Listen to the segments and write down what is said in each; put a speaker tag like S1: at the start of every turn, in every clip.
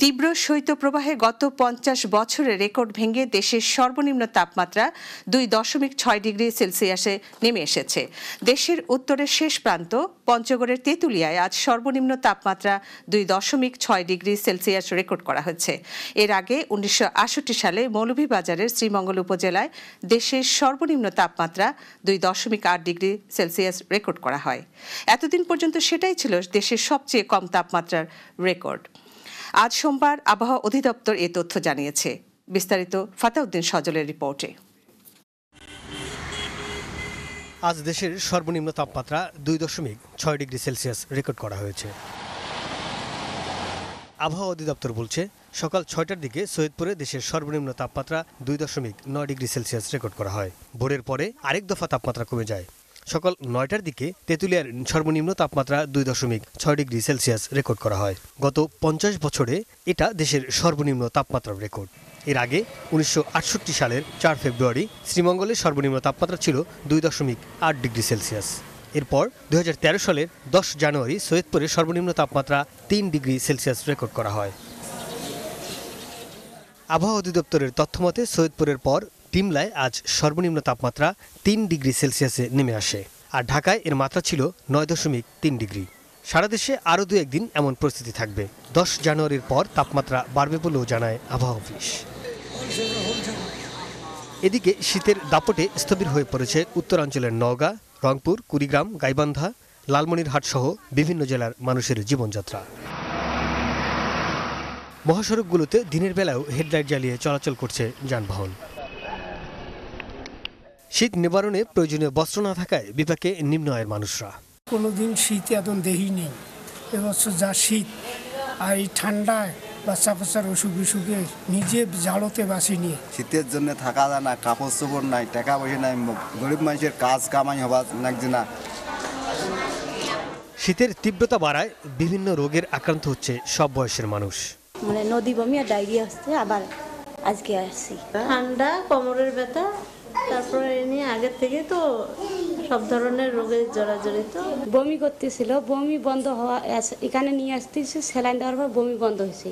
S1: তীব্র শৈত্যপ্রবাহে গত পঞ্চাশ বছরে রেকর্ড ভেঙে দেশের সর্বনিম্ন তাপমাত্রা দুই দশমিক ছয় ডিগ্রি সেলসিয়াসে নেমে এসেছে দেশের উত্তরের শেষ প্রান্ত পঞ্চগড়ের তেঁতুলিয়ায় আজ সর্বনিম্ন তাপমাত্রা দুই দশমিক ছয় ডিগ্রি সেলসিয়াস রেকর্ড করা হয়েছে এর আগে উনিশশো সালে মৌলভীবাজারের শ্রীমঙ্গল উপজেলায় দেশের সর্বনিম্ন তাপমাত্রা দুই দশমিক আট ডিগ্রি সেলসিয়াস রেকর্ড করা হয় এতদিন পর্যন্ত সেটাই ছিল দেশের সবচেয়ে কম তাপমাত্রার রেকর্ড আজ সোমবার আবহাওয়া অধিদপ্তর এ তথ্য জানিয়েছে বিস্তারিত ফাতাউদ্দিন সজলের রিপোর্টে
S2: আজ দেশের সর্বনিম্ন তাপমাত্রা দুই দশমিক ছয় ডিগ্রি সেলসিয়াস রেকর্ড করা হয়েছে আবহাওয়া অধিদপ্তর বলছে সকাল ছয়টার দিকে সৈয়দপুরে দেশের সর্বনিম্ন তাপমাত্রা দুই দশমিক নয় ডিগ্রি সেলসিয়াস রেকর্ড করা হয় ভোরের পরে আরেক দফা তাপমাত্রা কমে যায় সকাল নয়টার দিকে তেঁতুলিয়ার সর্বনিম্ন তাপমাত্রা দুই দশমিক ছয় ডিগ্রি সেলসিয়াস রেকর্ড করা হয় গত পঞ্চাশ বছরে এটা দেশের সর্বনিম্ন তাপমাত্রার রেকর্ড এর আগে উনিশশো সালের চার ফেব্রুয়ারি শ্রীমঙ্গলের সর্বনিম্ন তাপমাত্রা ছিল দুই দশমিক আট ডিগ্রি সেলসিয়াস এরপর দু সালের দশ জানুয়ারি সৈয়দপুরে সর্বনিম্ন তাপমাত্রা তিন ডিগ্রি সেলসিয়াস রেকর্ড করা হয় আবহাওয়া অধিদপ্তরের তথ্যমতে সৈয়দপুরের পর ডিমলায় আজ সর্বনিম্ন তাপমাত্রা তিন ডিগ্রি সেলসিয়াসে নেমে আসে আর ঢাকায় এর মাত্রা ছিল নয় দশমিক তিন ডিগ্রি সারা দেশে আরও দু একদিন এমন পরিস্থিতি থাকবে দশ জানুয়ারির পর তাপমাত্রা বাড়বে বলেও জানায় আবহাওয়া অফিস এদিকে শীতের দাপটে স্থবির হয়ে পড়েছে উত্তরাঞ্চলের নওগাঁ রংপুর কুড়িগ্রাম গাইবান্ধা লালমনিরহাট সহ বিভিন্ন জেলার মানুষের জীবনযাত্রা মহাসড়কগুলোতে দিনের বেলাও হেডলাইট জ্বালিয়ে চলাচল করছে যানবাহন শীত নিবারণে প্রয়োজনীয় বস্ত্র না থাকায় বিপাকে নিম্ন আয়ের মানুষরা কোনোদিন শীত এখন নেই এবছর যা শীত আর এই ঠান্ডায় বাচ্চা কাচ্চার অসুখ বিসুখে নিজে জালতে বাসি নিয়ে শীতের জন্য থাকা যায় না কাপড় চোপড় নাই টাকা পয়সা নাই গরিব মানুষের কাজ কামাই হবার লাগছে না শীতের তীব্রতা বাড়ায় বিভিন্ন রোগের আক্রান্ত হচ্ছে সব বয়সের মানুষ
S1: মানে নদী বমি আর ডায়রিয়া হচ্ছে আবার আজকে আসছি ঠান্ডা কোমরের ব্যথা তারপরে এমনি আগের থেকে তো সব ধরনের রোগে জড়াজড়িত বমি করতেছিল বমি বন্ধ হওয়া এখানে নিয়ে আসতেছে স্যালাইন দেওয়ার পর বমি বন্ধ হয়েছে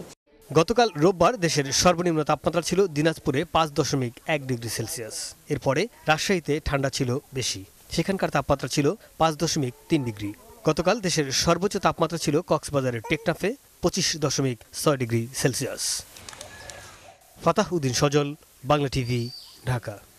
S2: গতকাল রোববার দেশের সর্বনিম্ন তাপমাত্রা ছিল দিনাজপুরে পাঁচ দশমিক এক ডিগ্রি সেলসিয়াস এরপরে রাজশাহীতে ঠান্ডা ছিল বেশি সেখানকার তাপমাত্রা ছিল পাঁচ দশমিক তিন ডিগ্রি গতকাল দেশের সর্বোচ্চ তাপমাত্রা ছিল কক্সবাজারের টেকনাফে পঁচিশ দশমিক ছয় degree Celsius Fatah Uddin Sajal Bangla TV Dhaka